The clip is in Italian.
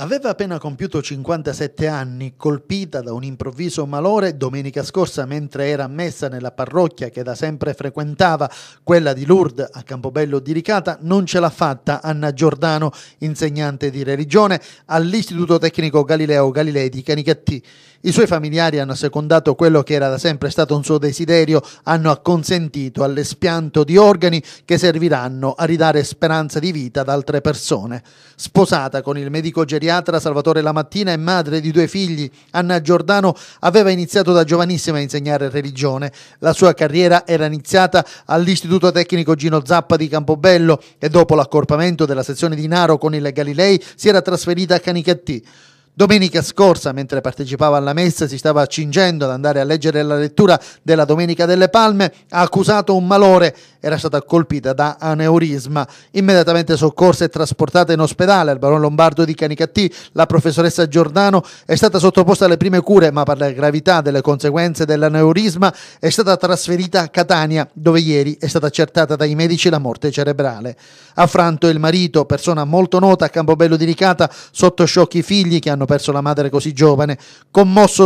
Aveva appena compiuto 57 anni, colpita da un improvviso malore domenica scorsa mentre era ammessa nella parrocchia che da sempre frequentava, quella di Lourdes a Campobello di Ricata, non ce l'ha fatta Anna Giordano, insegnante di religione all'Istituto Tecnico Galileo Galilei di Canicattì. I suoi familiari hanno secondato quello che era da sempre stato un suo desiderio, hanno acconsentito all'espianto di organi che serviranno a ridare speranza di vita ad altre persone. Sposata con il medico geriatrico psichiatra Salvatore Lamattina e madre di due figli, Anna Giordano, aveva iniziato da giovanissima a insegnare religione. La sua carriera era iniziata all'Istituto Tecnico Gino Zappa di Campobello e dopo l'accorpamento della sezione di Naro con il Galilei si era trasferita a Canicattì. Domenica scorsa, mentre partecipava alla messa, si stava accingendo ad andare a leggere la lettura della Domenica delle Palme, ha accusato un malore, era stata colpita da aneurisma. Immediatamente soccorsa e trasportata in ospedale al barone Lombardo di Canicattì, la professoressa Giordano è stata sottoposta alle prime cure, ma per la gravità delle conseguenze dell'aneurisma è stata trasferita a Catania, dove ieri è stata accertata dai medici la morte cerebrale. Affranto il marito, persona molto nota a Campobello di Ricata, sotto sciocchi figli che hanno hanno perso la madre così giovane, commosso